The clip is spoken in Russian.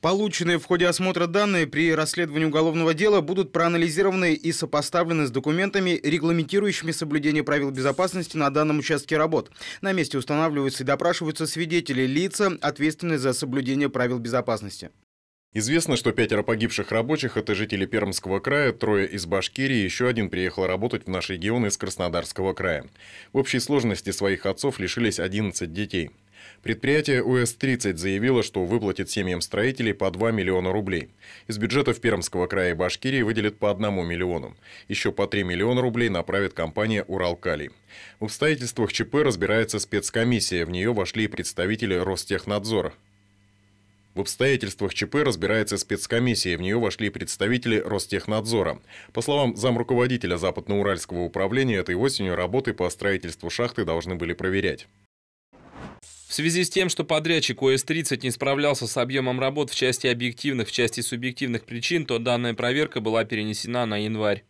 Полученные в ходе осмотра данные при расследовании уголовного дела будут проанализированы и сопоставлены с документами, регламентирующими соблюдение правил безопасности на данном участке работ. На месте устанавливаются и допрашиваются свидетели, лица, ответственные за соблюдение правил безопасности. Известно, что пятеро погибших рабочих – это жители Пермского края, трое из Башкирии, еще один приехал работать в наш регион из Краснодарского края. В общей сложности своих отцов лишились 11 детей. Предприятие УС-30 заявило, что выплатит семьям строителей по 2 миллиона рублей. Из бюджетов Пермского края и Башкирии выделит по 1 миллиону. Еще по 3 миллиона рублей направит компания «Уралкалий». В обстоятельствах ЧП разбирается спецкомиссия. В нее вошли представители Ростехнадзора. В обстоятельствах ЧП разбирается спецкомиссия, в нее вошли представители Ростехнадзора. По словам замруководителя Западноуральского управления, этой осенью работы по строительству шахты должны были проверять. В связи с тем, что подрядчик ОС-30 не справлялся с объемом работ в части объективных, в части субъективных причин, то данная проверка была перенесена на январь.